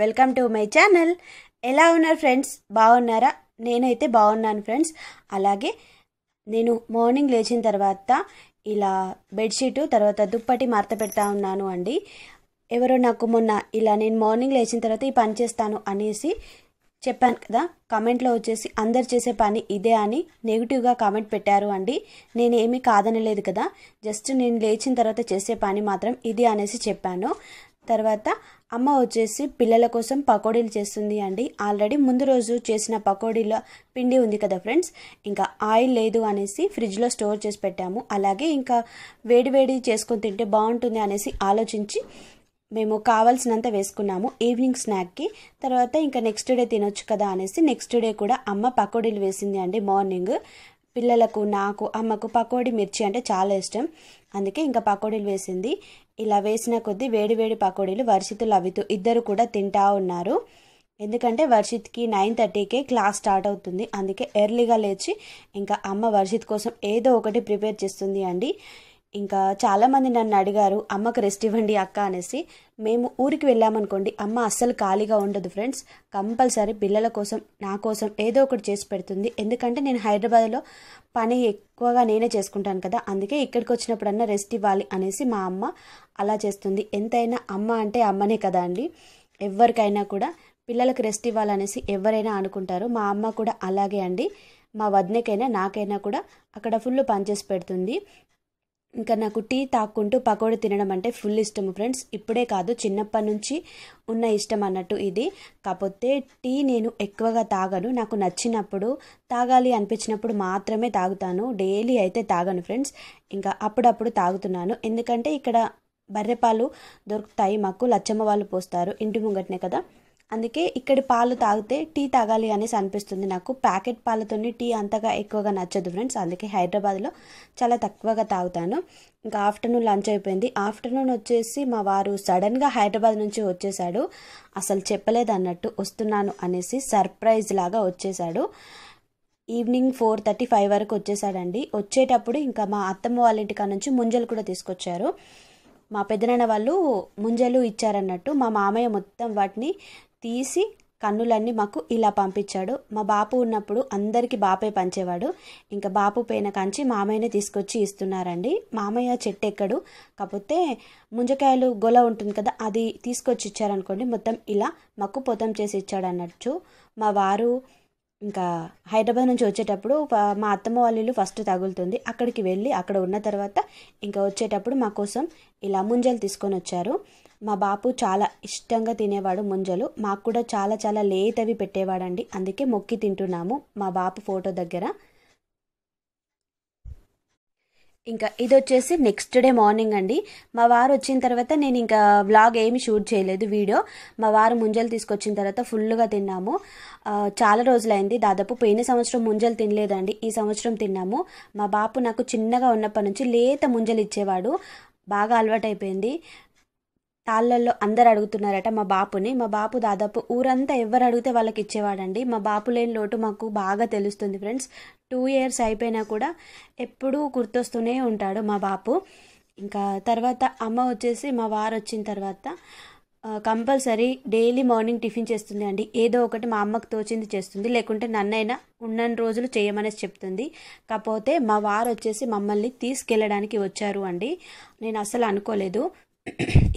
welcome to my channel ఎలా ఉన్నారు friends బాగున్నారా నేనైతే బాగున్నాను ఫ్రెండ్స్ అలాగే నేను మార్నింగ్ లేచిన తర్వాత ఇలా బెడ్షీటు తర్వాత దుప్పటి మార్త పెడతా ఉన్నాను అండి ఎవరో నాకు మొన్న ఇలా నేను మార్నింగ్ లేచిన తర్వాత ఈ పని చేస్తాను అనేసి చెప్పాను కదా కామెంట్లో వచ్చేసి అందరు చేసే పని ఇదే అని నెగిటివ్గా కామెంట్ పెట్టారు అండి నేను ఏమీ కాదనలేదు కదా జస్ట్ నేను లేచిన తర్వాత చేసే పని మాత్రం ఇది అనేసి చెప్పాను తర్వాత అమ్మ వచ్చేసి పిల్లల కోసం పకోడీలు చేస్తుంది అండి ఆల్రెడీ ముందు రోజు చేసిన పకోడీలో పిండి ఉంది కదా ఫ్రెండ్స్ ఇంకా ఆయిల్ లేదు అనేసి ఫ్రిడ్జ్లో స్టోర్ చేసి పెట్టాము అలాగే ఇంకా వేడివేడి చేసుకుని తింటే బాగుంటుంది అనేసి ఆలోచించి మేము కావాల్సినంత వేసుకున్నాము ఈవినింగ్ స్నాక్కి తర్వాత ఇంకా నెక్స్ట్ డే తినొచ్చు కదా అనేసి నెక్స్ట్ డే కూడా అమ్మ పకోడీలు వేసింది అండి మార్నింగ్ పిల్లలకు నాకు అమ్మకు పకోడీ మిర్చి అంటే చాలా ఇష్టం అందుకే ఇంకా పకోడీలు వేసింది ఇలా వేసిన కొద్దీ వేడివేడి పకోడీలు వర్షితులు అవితూ ఇద్దరు కూడా తింటా ఉన్నారు ఎందుకంటే వర్షిత్కి నైన్ థర్టీకే క్లాస్ స్టార్ట్ అవుతుంది అందుకే ఎర్లీగా లేచి ఇంకా అమ్మ వర్షిత్ కోసం ఏదో ఒకటి ప్రిపేర్ చేస్తుంది అండి ఇంకా చాలామంది నన్ను అడిగారు అమ్మకు రెస్ట్ ఇవ్వండి అక్క అనేసి మేము ఊరికి వెళ్ళామనుకోండి అమ్మ అస్సలు ఖాళీగా ఉండదు ఫ్రెండ్స్ కంపల్సరీ పిల్లల కోసం నా కోసం ఏదో ఒకటి చేసి పెడుతుంది ఎందుకంటే నేను హైదరాబాద్లో పని ఎక్కువగా నేనే చేసుకుంటాను కదా అందుకే ఇక్కడికి వచ్చినప్పుడన్నా రెస్ట్ ఇవ్వాలి అనేసి మా అమ్మ అలా చేస్తుంది ఎంతైనా అమ్మ అంటే అమ్మనే కదా అండి ఎవరికైనా కూడా పిల్లలకు రెస్ట్ ఇవ్వాలనేసి ఎవరైనా అనుకుంటారు మా అమ్మ కూడా అలాగే అండి మా వదినకైనా నాకైనా కూడా అక్కడ ఫుల్ పనిచేసి పెడుతుంది ఇంకా నాకు టీ తాక్కుంటూ పకోడీ తినడం అంటే ఫుల్ ఇష్టము ఫ్రెండ్స్ ఇప్పుడే కాదు చిన్నప్పటి నుంచి ఉన్న ఇష్టం అన్నట్టు ఇది కాకపోతే టీ నేను ఎక్కువగా తాగను నాకు నచ్చినప్పుడు తాగాలి అనిపించినప్పుడు మాత్రమే తాగుతాను డైలీ అయితే తాగను ఫ్రెండ్స్ ఇంకా అప్పుడప్పుడు తాగుతున్నాను ఎందుకంటే ఇక్కడ బర్రెపాలు దొరుకుతాయి మాకు లచ్చమ్మ వాళ్ళు పోస్తారు ఇంటి ముంగటనే కదా అందుకే ఇక్కడ పాలు తాగితే టీ తాగాలి అనేసి అనిపిస్తుంది నాకు ప్యాకెట్ పాలతోని టీ అంతగా ఎక్కువగా నచ్చదు ఫ్రెండ్స్ అందుకే హైదరాబాద్లో చాలా తక్కువగా తాగుతాను ఇంకా ఆఫ్టర్నూన్ లంచ్ అయిపోయింది ఆఫ్టర్నూన్ వచ్చేసి మా వారు సడన్గా హైదరాబాద్ నుంచి వచ్చేసాడు అసలు చెప్పలేదు అన్నట్టు వస్తున్నాను అనేసి సర్ప్రైజ్ లాగా వచ్చేసాడు ఈవినింగ్ ఫోర్ థర్టీ ఫైవ్ వరకు వచ్చేసాడండి వచ్చేటప్పుడు ఇంకా మా అత్తమ్మ వాళ్ళ ఇంటికాడ నుంచి ముంజలు కూడా తీసుకొచ్చారు మా పెద్దనాన్న వాళ్ళు ముంజలు ఇచ్చారన్నట్టు మా మామయ్య మొత్తం వాటిని తీసి కన్నులన్నీ మాకు ఇలా పంపించాడు మా బాపు ఉన్నప్పుడు అందరికీ బాపే పంచేవాడు ఇంకా బాపు పైన కంచి మామయ్యనే తీసుకొచ్చి ఇస్తున్నారండి మామయ్య చెట్టు ఎక్కడు కాకపోతే ముంజకాయలు గొల ఉంటుంది కదా అది తీసుకొచ్చి ఇచ్చారనుకోండి మొత్తం ఇలా మాకు పొతం చేసి ఇచ్చాడు అన్నట్టు మా వారు ఇంకా హైదరాబాద్ నుంచి వచ్చేటప్పుడు మా అత్తమ్మ వాళ్ళ ఇల్లు ఫస్ట్ తగులుతుంది అక్కడికి వెళ్ళి అక్కడ ఉన్న తర్వాత ఇంకా వచ్చేటప్పుడు మా కోసం ఇలా ముంజలు తీసుకొని వచ్చారు మా బాపు చాలా ఇష్టంగా తినేవాడు ముంజలు మాకు కూడా చాలా చాలా లేతవి పెట్టేవాడండి అందుకే మొక్కి తింటున్నాము మా బాపు ఫోటో దగ్గర ఇంకా ఇది వచ్చేసి నెక్స్ట్ డే మార్నింగ్ అండి మా వారు వచ్చిన తర్వాత నేను ఇంకా వ్లాగ్ ఏమి షూట్ చేయలేదు వీడియో మా వారు ముంజలు తీసుకొచ్చిన తర్వాత ఫుల్గా తిన్నాము చాలా రోజులైంది దాదాపు పోయిన సంవత్సరం ముంజలు తినలేదండి ఈ సంవత్సరం తిన్నాము మా బాపు నాకు చిన్నగా ఉన్నప్పటి నుంచి లేత ముంజలు ఇచ్చేవాడు బాగా అలవాటైపోయింది తాళ్ళల్లో అందరు అడుగుతున్నారట మా బాపుని మా బాపు దాదాపు ఊరంతా ఎవరు అడిగితే వాళ్ళకి ఇచ్చేవాడండి మా బాపు లేని లోటు మాకు బాగా తెలుస్తుంది ఫ్రెండ్స్ టూ ఇయర్స్ అయిపోయినా కూడా ఎప్పుడూ గుర్తొస్తూనే ఉంటాడు మా బాపు ఇంకా తర్వాత అమ్మ వచ్చేసి మా వారు వచ్చిన తర్వాత కంపల్సరీ డైలీ మార్నింగ్ టిఫిన్ చేస్తుంది అండి ఏదో ఒకటి మా అమ్మకు తోచింది చేస్తుంది లేకుంటే నన్నైనా ఉన్నన్ని రోజులు చేయమనేసి చెప్తుంది కాకపోతే మా వారు వచ్చేసి మమ్మల్ని తీసుకెళ్ళడానికి వచ్చారు అండి నేను అసలు అనుకోలేదు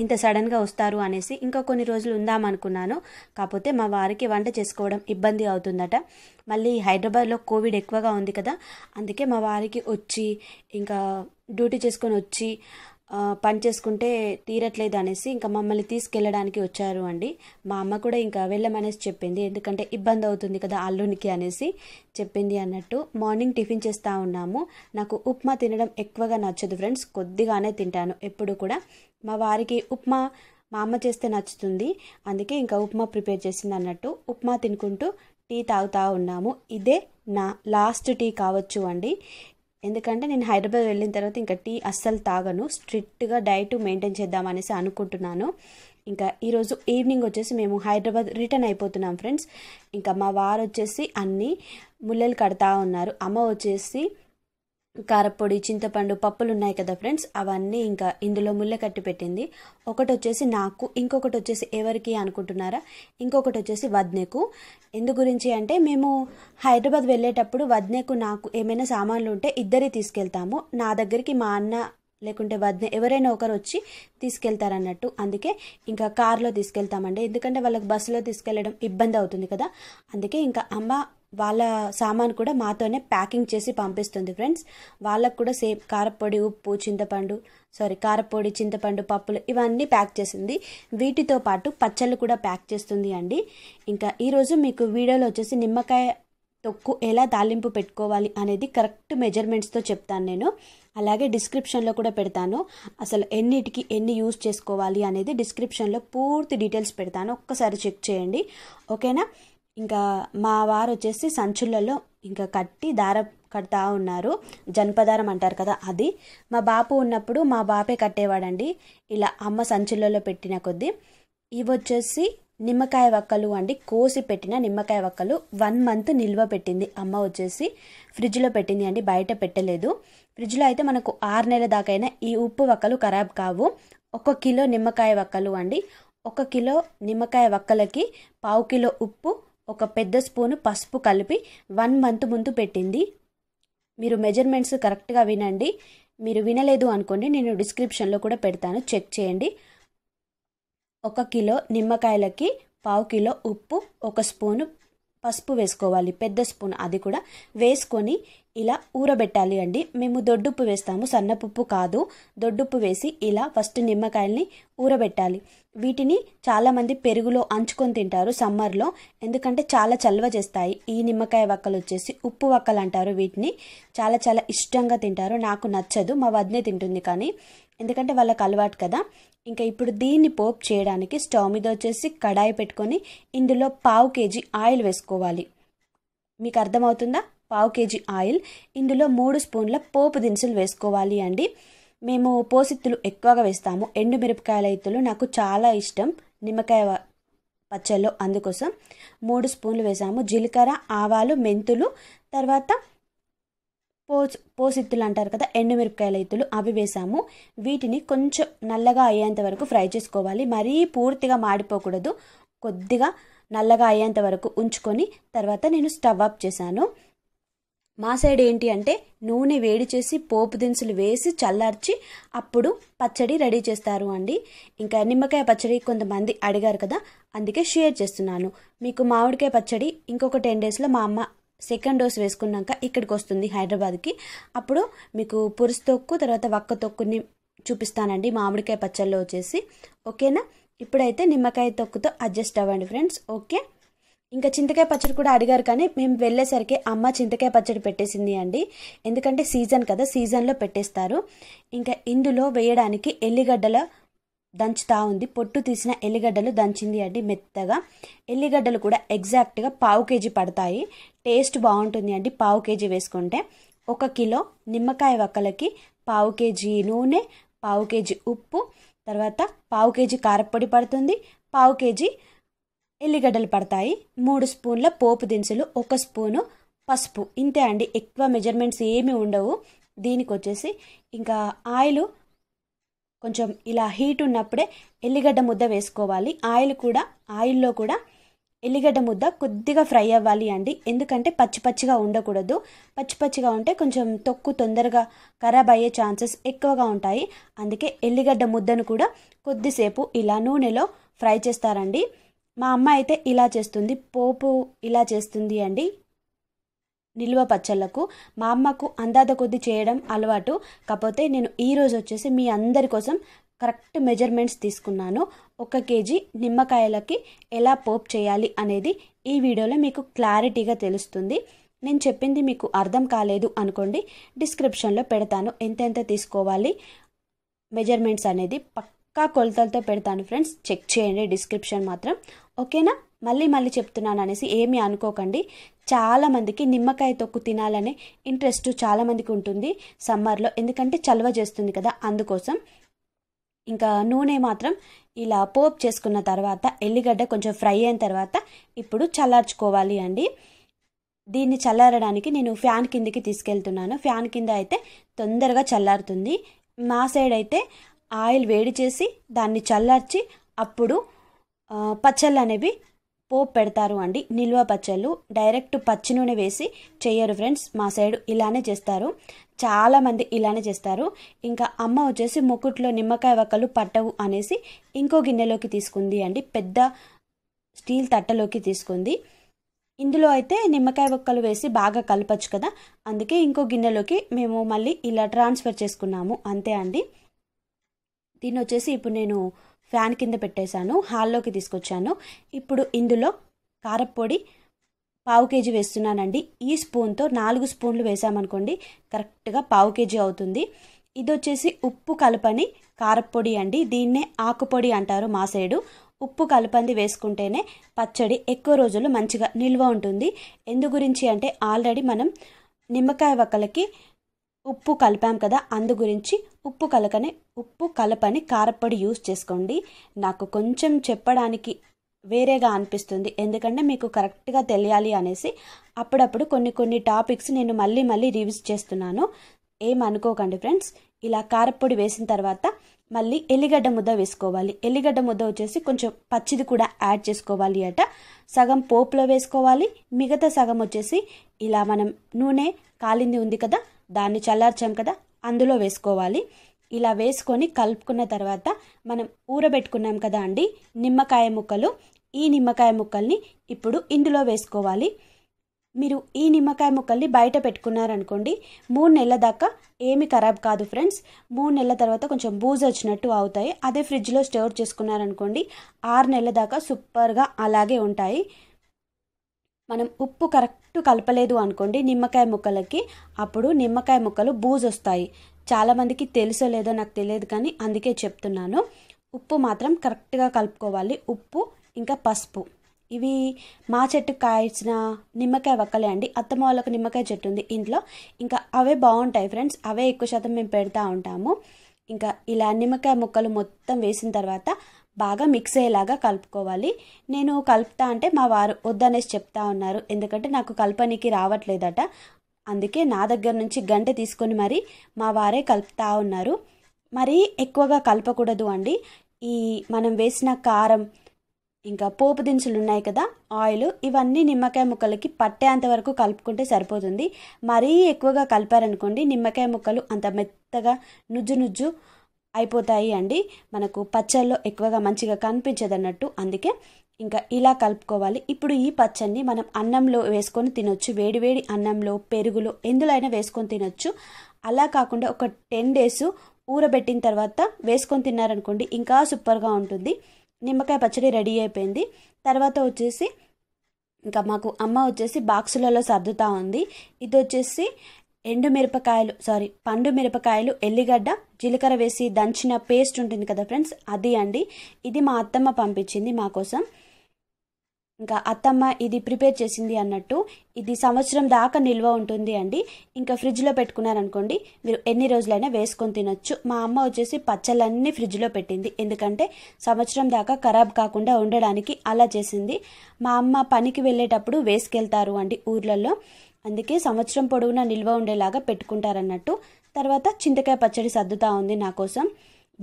ఇంత సడన్గా వస్తారు అనేసి ఇంకా కొన్ని రోజులు ఉందామనుకున్నాను కాకపోతే మా వారికి వంట చేసుకోవడం ఇబ్బంది అవుతుందట మళ్ళీ హైదరాబాద్లో కోవిడ్ ఎక్కువగా ఉంది కదా అందుకే మా వారికి వచ్చి ఇంకా డ్యూటీ చేసుకొని వచ్చి పని చేసుకుంటే తీరట్లేదు అనేసి ఇంకా మమ్మల్ని తీసుకెళ్ళడానికి వచ్చారు అండి మా అమ్మ కూడా ఇంకా వెళ్ళమనేసి చెప్పింది ఎందుకంటే ఇబ్బంది అవుతుంది కదా అల్లునికి అనేసి చెప్పింది అన్నట్టు మార్నింగ్ టిఫిన్ చేస్తూ ఉన్నాము నాకు ఉప్మా తినడం ఎక్కువగా నచ్చదు ఫ్రెండ్స్ కొద్దిగానే తింటాను ఎప్పుడు కూడా మా వారికి ఉప్మా మా అమ్మ చేస్తే నచ్చుతుంది అందుకే ఇంకా ఉప్మా ప్రిపేర్ చేసింది అన్నట్టు ఉప్మా తినుకుంటూ టీ తాగుతూ ఉన్నాము ఇదే నా లాస్ట్ టీ కావచ్చు అండి ఎందుకంటే నేను హైదరాబాద్ వెళ్ళిన తర్వాత ఇంకా టీ అస్సలు తాగను స్ట్రిక్ట్గా డైట్ మెయింటైన్ చేద్దాం అనేసి అనుకుంటున్నాను ఇంకా ఈరోజు ఈవినింగ్ వచ్చేసి మేము హైదరాబాద్ రిటర్న్ అయిపోతున్నాం ఫ్రెండ్స్ ఇంకా మా వారు వచ్చేసి అన్నీ ముళ్ళలు కడతా ఉన్నారు అమ్మ వచ్చేసి కారపొడి చింతపండు పప్పులు ఉన్నాయి కదా ఫ్రెండ్స్ అవన్నీ ఇంకా ఇందులో ముళ్ళ కట్టి పెట్టింది ఒకటి వచ్చేసి నాకు ఇంకొకటి వచ్చేసి ఎవరికి అనుకుంటున్నారా ఇంకొకటి వచ్చేసి వద్నెకు ఎందు గురించి అంటే మేము హైదరాబాద్ వెళ్ళేటప్పుడు వద్నెకు నాకు ఏమైనా సామాన్లు ఉంటే ఇద్దరే తీసుకెళ్తాము నా దగ్గరికి మా అన్న లేకుంటే వద్ద ఎవరైనా ఒకరు వచ్చి తీసుకెళ్తారన్నట్టు అందుకే ఇంకా కార్లో తీసుకెళ్తామండి ఎందుకంటే వాళ్ళకి బస్సులో తీసుకెళ్ళడం ఇబ్బంది అవుతుంది కదా అందుకే ఇంకా అమ్మ వాళ్ళ సామాన్ కూడా మాతోనే ప్యాకింగ్ చేసి పంపిస్తుంది ఫ్రెండ్స్ వాళ్ళకు కూడా సేమ్ కారపొడి ఉప్పు చింతపండు సారీ కారపొడి చింతపండు పప్పులు ఇవన్నీ ప్యాక్ చేసింది వీటితో పాటు పచ్చళ్ళు కూడా ప్యాక్ చేస్తుంది అండి ఇంకా ఈరోజు మీకు వీడియోలో వచ్చేసి నిమ్మకాయ తొక్కు ఎలా తాలింపు పెట్టుకోవాలి అనేది కరెక్ట్ మెజర్మెంట్స్తో చెప్తాను నేను అలాగే డిస్క్రిప్షన్లో కూడా పెడతాను అసలు ఎన్నిటికి ఎన్ని యూస్ చేసుకోవాలి అనేది డిస్క్రిప్షన్లో పూర్తి డీటెయిల్స్ పెడతాను ఒక్కసారి చెక్ చేయండి ఓకేనా ఇంకా మా వారు వచ్చేసి సంచులలో ఇంకా కట్టి దార కడతా ఉన్నారు జనపదారం అంటారు కదా అది మా బాపు ఉన్నప్పుడు మా బాపే కట్టేవాడండి ఇలా అమ్మ సంచులలో పెట్టిన కొద్దీ ఇవి వచ్చేసి నిమ్మకాయ వక్కలు అండి కోసి పెట్టిన నిమ్మకాయ వక్కలు వన్ మంత్ నిల్వ పెట్టింది అమ్మ వచ్చేసి ఫ్రిడ్జ్లో పెట్టింది అండి బయట పెట్టలేదు ఫ్రిడ్జ్లో అయితే మనకు ఆరు నెలల దాకైనా ఈ ఉప్పు వక్కలు ఖరాబ్ కావు ఒక కిలో నిమ్మకాయ వక్కలు అండి ఒక కిలో నిమ్మకాయ వక్కలకి పావు కిలో ఉప్పు ఒక పెద్ద స్పూను పసుపు కలిపి వన్ మంత్ ముందు పెట్టింది మీరు మెజర్మెంట్స్ కరెక్ట్గా వినండి మీరు వినలేదు అనుకోండి నేను డిస్క్రిప్షన్లో కూడా పెడతాను చెక్ చేయండి ఒక కిలో నిమ్మకాయలకి పావు కిలో ఉప్పు ఒక స్పూను పసుపు వేసుకోవాలి పెద్ద స్పూన్ అది కూడా వేసుకొని ఇలా ఊరబెట్టాలి అండి మేము దొడ్డుప్పు వేస్తాము సన్నపుప్పు కాదు దొడ్డుప్పు వేసి ఇలా ఫస్ట్ నిమ్మకాయల్ని ఊరబెట్టాలి వీటిని చాలామంది పెరుగులో అంచుకొని తింటారు సమ్మర్లో ఎందుకంటే చాలా చల్వ చేస్తాయి ఈ నిమ్మకాయ వక్కలు వచ్చేసి ఉప్పు వక్కలు అంటారు వీటిని చాలా చాలా ఇష్టంగా తింటారు నాకు నచ్చదు మా వదినే తింటుంది కానీ ఎందుకంటే వాళ్ళకి అలవాటు కదా ఇంకా ఇప్పుడు దీన్ని పోపు చేయడానికి స్టవ్ మీద వచ్చేసి కడాయి పెట్టుకొని ఇందులో పావు కేజీ ఆయిల్ వేసుకోవాలి మీకు అర్థమవుతుందా పావు కేజీ ఆయిల్ ఇందులో మూడు స్పూన్ల పోపు దినుసులు వేసుకోవాలి అండి మేము పోసిత్తులు ఎక్కువగా వేస్తాము ఎండు మిరపకాయల ఇత్తులు నాకు చాలా ఇష్టం నిమ్మకాయ పచ్చళ్ళు అందుకోసం మూడు స్పూన్లు వేసాము జీలకర్ర ఆవాలు మెంతులు తర్వాత పోస్ పోసిత్తులు అంటారు కదా ఎండు మిరపకాయల ఇత్తులు అవి వేసాము వీటిని కొంచెం నల్లగా అయ్యేంత వరకు ఫ్రై చేసుకోవాలి మరీ పూర్తిగా మాడిపోకూడదు కొద్దిగా నల్లగా అయ్యేంత వరకు ఉంచుకొని తర్వాత నేను స్టవ్ ఆఫ్ చేశాను మా సైడ్ ఏంటి అంటే నూనె వేడి చేసి పోపు దినుసులు వేసి చల్లార్చి అప్పుడు పచ్చడి రెడీ చేస్తారు అండి ఇంకా నిమ్మకాయ పచ్చడి కొంతమంది అడిగారు కదా అందుకే షేర్ చేస్తున్నాను మీకు మామిడికాయ పచ్చడి ఇంకొక టెన్ డేస్లో మా అమ్మ సెకండ్ డోస్ వేసుకున్నాక ఇక్కడికి వస్తుంది హైదరాబాద్కి అప్పుడు మీకు పురుసు తొక్కు తర్వాత వక్క తొక్కుని చూపిస్తానండి మామిడికాయ పచ్చళ్ళు వచ్చేసి ఓకేనా ఇప్పుడైతే నిమ్మకాయ తొక్కుతో అడ్జస్ట్ అవ్వండి ఫ్రెండ్స్ ఓకే ఇంకా చింతకాయ పచ్చడి కూడా అడిగారు కానీ మేము వెళ్ళేసరికి అమ్మ చింతకాయ పచ్చడి పెట్టేసింది అండి ఎందుకంటే సీజన్ కదా సీజన్లో పెట్టేస్తారు ఇంకా ఇందులో వేయడానికి ఎల్లిగడ్డల దంచుతా ఉంది పొట్టు తీసిన ఎల్లిగడ్డలు దంచింది అండి మెత్తగా ఎల్లిగడ్డలు కూడా ఎగ్జాక్ట్గా పావు కేజీ పడతాయి టేస్ట్ బాగుంటుంది అండి పావు కేజీ వేసుకుంటే ఒక కిలో నిమ్మకాయ వక్కలకి పావు కేజీ నూనె పావు కేజీ ఉప్పు తర్వాత పావు కేజీ కారపొడి పడుతుంది పావు కేజీ ఎల్లిగడ్డలు పడతాయి మూడు స్పూన్ల పోపు దినుసులు ఒక స్పూను పసుపు ఇంతే అండి ఎక్కువ మెజర్మెంట్స్ ఏమీ ఉండవు దీనికి వచ్చేసి ఇంకా ఆయిల్ కొంచెం ఇలా హీట్ ఉన్నప్పుడే ఎల్లిగడ్డ ముద్ద వేసుకోవాలి ఆయిల్ కూడా ఆయిల్లో కూడా ఎల్లిగడ్డ ముద్ద కొద్దిగా ఫ్రై అవ్వాలి అండి ఎందుకంటే పచ్చి పచ్చిగా ఉండకూడదు పచ్చి పచ్చిగా ఉంటే కొంచెం తొక్కు తొందరగా ఖరాబ్ అయ్యే ఛాన్సెస్ ఎక్కువగా ఉంటాయి అందుకే ఎల్లిగడ్డ ముద్దను కూడా కొద్దిసేపు ఇలా నూనెలో ఫ్రై చేస్తారండి మా అమ్మ అయితే ఇలా చేస్తుంది పోపు ఇలా చేస్తుంది అండి నిల్వ పచ్చళ్ళకు మా అమ్మకు అందాద కొద్ది చేయడం అలవాటు కాకపోతే నేను ఈరోజు వచ్చేసి మీ అందరి కోసం కరెక్ట్ మెజర్మెంట్స్ తీసుకున్నాను ఒక కేజీ నిమ్మకాయలకి ఎలా పోపు చేయాలి అనేది ఈ వీడియోలో మీకు క్లారిటీగా తెలుస్తుంది నేను చెప్పింది మీకు అర్థం కాలేదు అనుకోండి డిస్క్రిప్షన్లో పెడతాను ఎంతెంత తీసుకోవాలి మెజర్మెంట్స్ అనేది పక్కా కొలతలతో పెడతాను ఫ్రెండ్స్ చెక్ చేయండి డిస్క్రిప్షన్ మాత్రం ఓకేనా మళ్ళీ మళ్ళీ చెప్తున్నాను అనేసి ఏమీ అనుకోకండి చాలామందికి నిమ్మకాయ తొక్కు తినాలనే ఇంట్రెస్ట్ చాలామందికి ఉంటుంది సమ్మర్లో ఎందుకంటే చలవ చేస్తుంది కదా అందుకోసం ఇంకా నూనె మాత్రం ఇలా పోప్ చేసుకున్న తర్వాత ఎల్లిగడ్డ కొంచెం ఫ్రై అయిన తర్వాత ఇప్పుడు చల్లార్చుకోవాలి అండి దీన్ని చల్లారడానికి నేను ఫ్యాన్ కిందికి తీసుకెళ్తున్నాను ఫ్యాన్ కింద అయితే తొందరగా చల్లారుతుంది మా సైడ్ అయితే ఆయిల్ వేడి చేసి దాన్ని చల్లార్చి అప్పుడు పచ్చళ్ళు అనేవి పోపు పెడతారు అండి నిల్వ పచ్చళ్ళు డైరెక్ట్ పచ్చి నూనె వేసి చేయరు ఫ్రెండ్స్ మా సైడ్ ఇలానే చేస్తారు చాలామంది ఇలానే చేస్తారు ఇంకా అమ్మ వచ్చేసి ముక్కుట్లో నిమ్మకాయ వక్కలు పట్టవు అనేసి ఇంకో గిన్నెలోకి తీసుకుంది అండి పెద్ద స్టీల్ తట్టలోకి తీసుకుంది ఇందులో అయితే నిమ్మకాయ వక్కలు వేసి బాగా కలపచ్చు కదా అందుకే ఇంకో గిన్నెలోకి మేము మళ్ళీ ఇలా ట్రాన్స్ఫర్ చేసుకున్నాము అంతే అండి దీన్ని వచ్చేసి ఇప్పుడు నేను ఫ్యాన్ కింద పెట్టేశాను హాల్లోకి తీసుకొచ్చాను ఇప్పుడు ఇందులో కారపొడి పావు కేజీ వేస్తున్నానండి ఈ స్పూన్తో నాలుగు స్పూన్లు వేసామనుకోండి కరెక్ట్గా పావు కేజీ అవుతుంది ఇది వచ్చేసి ఉప్పు కలపని కారపొడి అండి దీన్నే ఆకుపొడి అంటారు మా సైడు ఉప్పు కలపంది వేసుకుంటేనే పచ్చడి ఎక్కువ రోజులు మంచిగా నిల్వ ఉంటుంది ఎందు గురించి అంటే ఆల్రెడీ మనం నిమ్మకాయ వక్కలకి ఉప్పు కలిపాం కదా అందు గురించి ఉప్పు కలకనే ఉప్పు కలపని కారపొడి యూజ్ చేసుకోండి నాకు కొంచెం చెప్పడానికి వేరేగా అనిపిస్తుంది ఎందుకంటే మీకు కరెక్ట్గా తెలియాలి అనేసి అప్పుడప్పుడు కొన్ని కొన్ని టాపిక్స్ నేను మళ్ళీ మళ్ళీ రివ్యూస్ చేస్తున్నాను ఏమనుకోకండి ఫ్రెండ్స్ ఇలా కారపొడి వేసిన తర్వాత మళ్ళీ ఎల్లిగడ్డ ముద్ద వేసుకోవాలి ఎల్లిగడ్డ ముద్ద వచ్చేసి కొంచెం పచ్చిది కూడా యాడ్ చేసుకోవాలి అట సగం పోపులో వేసుకోవాలి మిగతా సగం వచ్చేసి ఇలా మనం నూనె కాలింది ఉంది కదా దాన్ని చల్లార్చాం కదా అందులో వేసుకోవాలి ఇలా వేసుకొని కలుపుకున్న తర్వాత మనం ఊరబెట్టుకున్నాం కదా అండి నిమ్మకాయ ముక్కలు ఈ నిమ్మకాయ ముక్కల్ని ఇప్పుడు ఇందులో వేసుకోవాలి మీరు ఈ నిమ్మకాయ ముక్కల్ని బయట పెట్టుకున్నారనుకోండి మూడు నెలల దాకా ఏమి ఖరాబ్ కాదు ఫ్రెండ్స్ మూడు నెలల తర్వాత కొంచెం బూజ్ వచ్చినట్టు అవుతాయి అదే ఫ్రిడ్జ్లో స్టోర్ చేసుకున్నారనుకోండి ఆరు నెలల దాకా సూపర్గా అలాగే ఉంటాయి మనం ఉప్పు కరెక్ట్ కలపలేదు అనుకోండి నిమ్మకాయ ముక్కలకి అప్పుడు నిమ్మకాయ ముక్కలు బూజు వస్తాయి చాలామందికి తెలుసో లేదో నాకు తెలియదు కానీ అందుకే చెప్తున్నాను ఉప్పు మాత్రం కరెక్ట్గా కలుపుకోవాలి ఉప్పు ఇంకా పసుపు ఇవి మా చెట్టు కాయించిన నిమ్మకాయ ఒక్కలే అండి అత్తమ్మ వాళ్ళకు నిమ్మకాయ చెట్టు ఉంది ఇంట్లో ఇంకా అవే బాగుంటాయి ఫ్రెండ్స్ అవే ఎక్కువ శాతం మేము పెడతా ఉంటాము ఇంకా ఇలా నిమ్మకాయ ముక్కలు మొత్తం వేసిన తర్వాత బాగా మిక్స్ అయ్యేలాగా కలుపుకోవాలి నేను కలుపుతా అంటే మా వారు వద్దనేసి చెప్తా ఉన్నారు ఎందుకంటే నాకు కలపనికి రావట్లేదట అందుకే నా దగ్గర నుంచి గంట తీసుకొని మరి మా వారే కలుపుతా ఉన్నారు మరి ఎక్కువగా కలపకూడదు అండి ఈ మనం వేసిన కారం ఇంకా పోపు దినుసులు ఉన్నాయి కదా ఆయిల్ ఇవన్నీ నిమ్మకాయ ముక్కలకి పట్టేంత వరకు కలుపుకుంటే సరిపోతుంది మరీ ఎక్కువగా కలిపారనుకోండి నిమ్మకాయ ముక్కలు అంత మెత్తగా నుజ్జు నుజ్జు అయిపోతాయి అండి మనకు పచ్చల్లో ఎక్కువగా మంచిగా కనిపించదన్నట్టు అందుకే ఇంకా ఇలా కలుపుకోవాలి ఇప్పుడు ఈ పచ్చడిని మనం అన్నంలో వేసుకొని తినొచ్చు వేడివేడి అన్నంలో పెరుగులో ఎందులో అయినా వేసుకొని తినొచ్చు అలా కాకుండా ఒక టెన్ డేస్ ఊరబెట్టిన తర్వాత వేసుకొని తిన్నారనుకోండి ఇంకా సూపర్గా ఉంటుంది నిమ్మకాయ పచ్చడి రెడీ అయిపోయింది తర్వాత వచ్చేసి ఇంకా మాకు అమ్మ వచ్చేసి బాక్సులలో సర్దుతా ఉంది ఇది వచ్చేసి ఎండు మిరపకాయలు సారీ పండు మిరపకాయలు ఎల్లిగడ్డ జీలకర్ర వేసి దంచిన పేస్ట్ ఉంటుంది కదా ఫ్రెండ్స్ అది అండి ఇది మా అత్తమ్మ పంపించింది మా కోసం ఇంకా అత్తమ్మ ఇది ప్రిపేర్ చేసింది అన్నట్టు ఇది సంవత్సరం దాకా నిల్వ ఉంటుంది అండి ఇంకా ఫ్రిడ్జ్లో పెట్టుకున్నారనుకోండి మీరు ఎన్ని రోజులైనా వేసుకొని తినొచ్చు మా అమ్మ వచ్చేసి పచ్చళ్ళన్నీ ఫ్రిడ్జ్లో పెట్టింది ఎందుకంటే సంవత్సరం దాకా ఖరాబ్ కాకుండా ఉండడానికి అలా చేసింది మా అమ్మ పనికి వెళ్ళేటప్పుడు వేసుకెళ్తారు అండి ఊర్లలో అందుకే సంవత్సరం పొడవునా నిల్వ ఉండేలాగా పెట్టుకుంటారన్నట్టు తర్వాత చింతకాయ పచ్చడి సర్దుతా ఉంది నా కోసం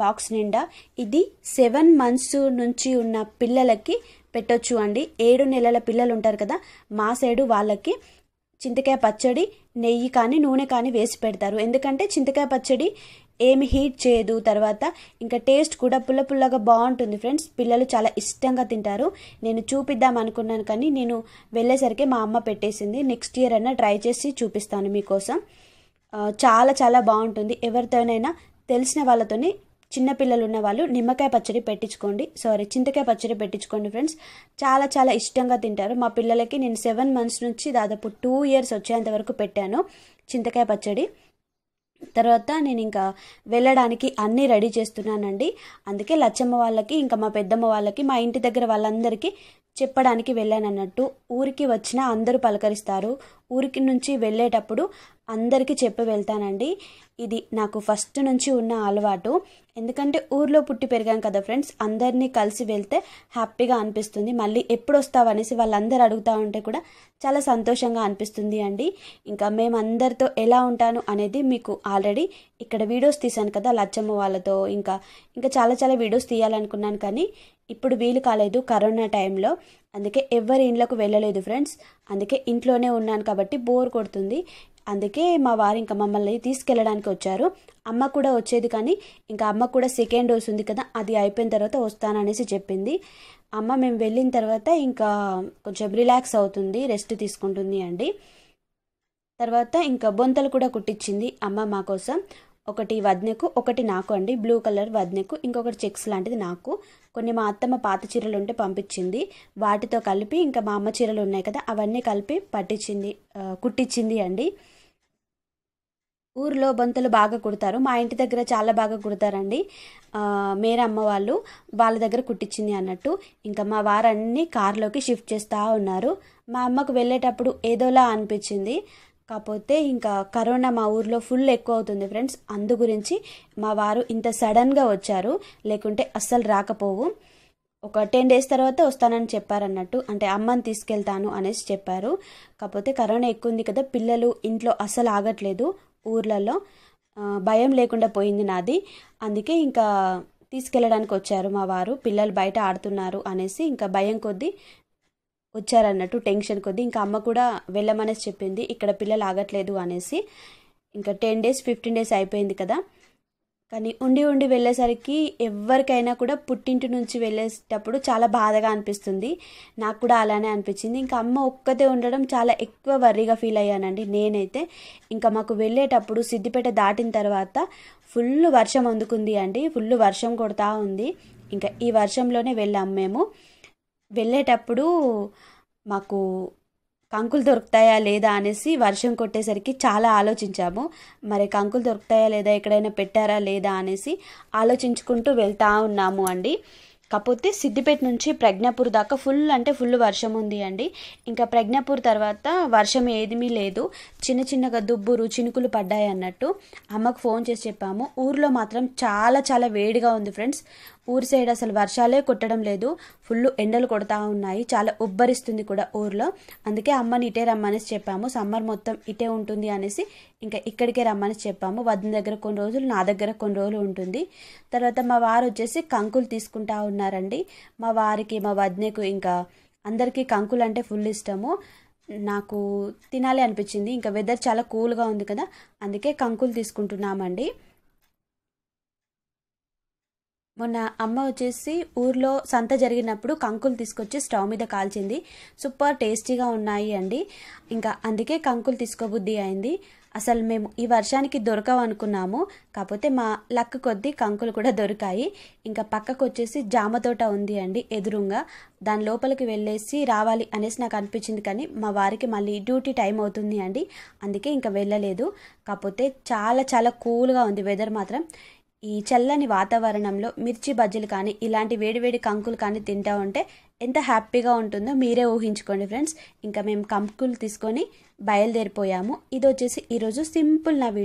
బాక్స్ నిండా ఇది సెవెన్ మంత్స్ నుంచి ఉన్న పిల్లలకి పెట్టొచ్చు అండి ఏడు నెలల పిల్లలు ఉంటారు కదా మా సైడు వాళ్ళకి చింతకాయ పచ్చడి నెయ్యి కానీ నూనె కానీ వేసి పెడతారు ఎందుకంటే చింతకాయ పచ్చడి ఏమి హీట్ చేయదు తర్వాత ఇంకా టేస్ట్ కూడా పుల్ల పుల్లగా బాగుంటుంది ఫ్రెండ్స్ పిల్లలు చాలా ఇష్టంగా తింటారు నేను చూపిద్దాం అనుకున్నాను కానీ నేను వెళ్ళేసరికి మా అమ్మ పెట్టేసింది నెక్స్ట్ ఇయర్ అయినా ట్రై చేసి చూపిస్తాను మీకోసం చాలా చాలా బాగుంటుంది ఎవరితోనైనా తెలిసిన వాళ్ళతోని చిన్నపిల్లలు ఉన్న వాళ్ళు నిమ్మకాయ పచ్చడి పెట్టించుకోండి సారీ చింతకాయ పచ్చడి పెట్టించుకోండి ఫ్రెండ్స్ చాలా చాలా ఇష్టంగా తింటారు మా పిల్లలకి నేను సెవెన్ మంత్స్ నుంచి దాదాపు టూ ఇయర్స్ వచ్చేంత వరకు పెట్టాను చింతకాయ పచ్చడి తర్వాత నేను ఇంకా వెళ్ళడానికి అన్నీ రెడీ చేస్తున్నానండి అందుకే లచ్చమ్మ వాళ్ళకి ఇంకా మా పెద్దమ్మ వాళ్ళకి మా ఇంటి దగ్గర వాళ్ళందరికీ చెప్పడానికి వెళ్ళానన్నట్టు ఊరికి వచ్చిన అందరూ పలకరిస్తారు ఊరికి నుంచి వెళ్ళేటప్పుడు అందరికీ చెప్పి వెళ్తానండి ఇది నాకు ఫస్ట్ నుంచి ఉన్న అలవాటు ఎందుకంటే ఊర్లో పుట్టి పెరిగాం కదా ఫ్రెండ్స్ అందరినీ కలిసి వెళ్తే హ్యాపీగా అనిపిస్తుంది మళ్ళీ ఎప్పుడు వస్తావు అనేసి వాళ్ళందరూ అడుగుతూ ఉంటే కూడా చాలా సంతోషంగా అనిపిస్తుంది అండి ఇంకా మేమందరితో ఎలా ఉంటాను అనేది మీకు ఆల్రెడీ ఇక్కడ వీడియోస్ తీశాను కదా లచ్చమ్మ వాళ్ళతో ఇంకా ఇంకా చాలా చాలా వీడియోస్ తీయాలనుకున్నాను కానీ ఇప్పుడు వీలు కాలేదు కరోనా టైంలో అందుకే ఎవరి ఇండ్లకు వెళ్ళలేదు ఫ్రెండ్స్ అందుకే ఇంట్లోనే ఉన్నాను కాబట్టి బోర్ కొడుతుంది అందుకే మా వారు ఇంకా మమ్మల్ని తీసుకెళ్ళడానికి వచ్చారు అమ్మ కూడా వచ్చేది కానీ ఇంకా అమ్మ కూడా సెకండ్ డోస్ ఉంది కదా అది అయిపోయిన తర్వాత వస్తాననేసి చెప్పింది అమ్మ మేము వెళ్ళిన తర్వాత ఇంకా కొంచెం రిలాక్స్ అవుతుంది రెస్ట్ తీసుకుంటుంది అండి తర్వాత ఇంకా బొంతలు కూడా కుట్టించింది అమ్మ మా కోసం ఒకటి వద్నెకు ఒకటి నాకు అండి బ్లూ కలర్ వద్నెకు ఇంకొకటి చెక్స్ లాంటిది నాకు కొన్ని మా అత్తమ్మ పాత చీరలు ఉంటే పంపించింది వాటితో కలిపి ఇంకా మా అమ్మ చీరలు ఉన్నాయి కదా అవన్నీ కలిపి పట్టించింది కుట్టించింది అండి ఊర్లో బంతులు బాగా కుడతారు మా ఇంటి దగ్గర చాలా బాగా కుడతారండి మేరమ్మ వాళ్ళు వాళ్ళ దగ్గర కుట్టించింది అన్నట్టు ఇంకా మా వారన్నీ కారులోకి షిఫ్ట్ చేస్తూ ఉన్నారు మా అమ్మకు వెళ్ళేటప్పుడు ఏదోలా అనిపించింది కాకపోతే ఇంకా కరోనా మా ఊర్లో ఫుల్ ఎక్కువ అవుతుంది ఫ్రెండ్స్ అందు గురించి మా వారు ఇంత సడన్గా వచ్చారు లేకుంటే అస్సలు రాకపోవు ఒక టెన్ డేస్ తర్వాత వస్తానని చెప్పారన్నట్టు అంటే అమ్మని తీసుకెళ్తాను అనేసి చెప్పారు కాకపోతే కరోనా ఎక్కువ ఉంది కదా పిల్లలు ఇంట్లో అస్సలు ఆగట్లేదు ఊర్లలో భయం లేకుండా పోయింది నాది అందుకే ఇంకా తీసుకెళ్ళడానికి వచ్చారు మా వారు పిల్లలు బయట ఆడుతున్నారు అనేసి ఇంకా భయం కొద్దీ వచ్చారన్నట్టు టెన్షన్ కొద్దీ ఇంకా అమ్మ కూడా వెళ్ళమనేసి చెప్పింది ఇక్కడ పిల్లలు ఆగట్లేదు అనేసి ఇంకా టెన్ డేస్ ఫిఫ్టీన్ డేస్ అయిపోయింది కదా కానీ ఉండి ఉండి వెళ్ళేసరికి ఎవరికైనా కూడా పుట్టింటి నుంచి వెళ్ళేటప్పుడు చాలా బాధగా అనిపిస్తుంది నాకు కూడా అలానే అనిపించింది ఇంకా అమ్మ ఒక్కతే ఉండడం చాలా ఎక్కువ వర్రీగా ఫీల్ అయ్యానండి నేనైతే ఇంకా మాకు వెళ్ళేటప్పుడు సిద్దిపేట దాటిన తర్వాత ఫుల్ వర్షం అందుకుంది అండి ఫుల్ వర్షం కొడతా ఉంది ఇంకా ఈ వర్షంలోనే వెళ్ళాము మేము వెళ్ళేటప్పుడు మాకు కంకులు దొరుకుతాయా లేదా అనేసి వర్షం కొట్టేసరికి చాలా ఆలోచించాము మరి కంకులు దొరుకుతాయా లేదా ఎక్కడైనా పెట్టారా లేదా అనేసి ఆలోచించుకుంటూ వెళ్తూ ఉన్నాము అండి కాకపోతే సిద్దిపేట నుంచి ప్రజ్ఞాపూర్ దాకా ఫుల్ అంటే ఫుల్ వర్షం ఉంది అండి ఇంకా ప్రజ్ఞాపూర్ తర్వాత వర్షం ఏదిమీ లేదు చిన్న చిన్నగా దుబ్బురు చినుకులు పడ్డాయి అన్నట్టు అమ్మకు ఫోన్ చేసి చెప్పాము ఊర్లో మాత్రం చాలా చాలా వేడిగా ఉంది ఫ్రెండ్స్ ఊరి సైడ్ అసలు వర్షాలే కొట్టడం లేదు ఫుల్ ఎండలు కొడతా ఉన్నాయి చాలా ఉబ్బరిస్తుంది కూడా ఊర్లో అందుకే అమ్మని ఇటే రమ్మనేసి చెప్పాము సమ్మర్ మొత్తం ఇటే ఉంటుంది అనేసి ఇంకా ఇక్కడికే రమ్మని చెప్పాము వదిన దగ్గర కొన్ని రోజులు నా దగ్గర కొన్ని రోజులు ఉంటుంది తర్వాత మా వారు వచ్చేసి కంకులు తీసుకుంటా ఉన్నారండి మా వారికి మా వదినకు ఇంకా అందరికీ కంకులు అంటే ఫుల్ ఇష్టము నాకు తినాలి అనిపించింది ఇంకా వెదర్ చాలా కూల్గా ఉంది కదా అందుకే కంకులు తీసుకుంటున్నామండి మొన్న అమ్మ వచ్చేసి ఊర్లో సంత జరిగినప్పుడు కంకులు తీసుకొచ్చి స్టవ్ మీద కాల్చింది సూపర్ టేస్టీగా ఉన్నాయి అండి ఇంకా అందుకే కంకులు తీసుకోబుద్ధి అయింది అసలు మేము ఈ వర్షానికి దొరకవు అనుకున్నాము కాకపోతే మా లక్ కొద్దీ కంకులు కూడా దొరికాయి ఇంకా పక్కకు వచ్చేసి జామ తోట ఉంది అండి ఎదురుగా దాని లోపలికి వెళ్ళేసి రావాలి అనేసి నాకు అనిపించింది కానీ మా వారికి మళ్ళీ డ్యూటీ టైం అవుతుంది అండి అందుకే ఇంకా వెళ్ళలేదు కాకపోతే చాలా చాలా కూల్గా ఉంది వెదర్ మాత్రం ఈ చల్లని వాతావరణంలో మిర్చి బజ్జీలు కానీ ఇలాంటి వేడివేడి కంకులు కానీ తింటా ఉంటే ఎంత హ్యాపీగా ఉంటుందో మీరే ఊహించుకోండి ఫ్రెండ్స్ ఇంకా మేము కంపుకులు తీసుకొని బయలుదేరిపోయాము ఇది వచ్చేసి ఈరోజు సింపుల్ నా వీడియో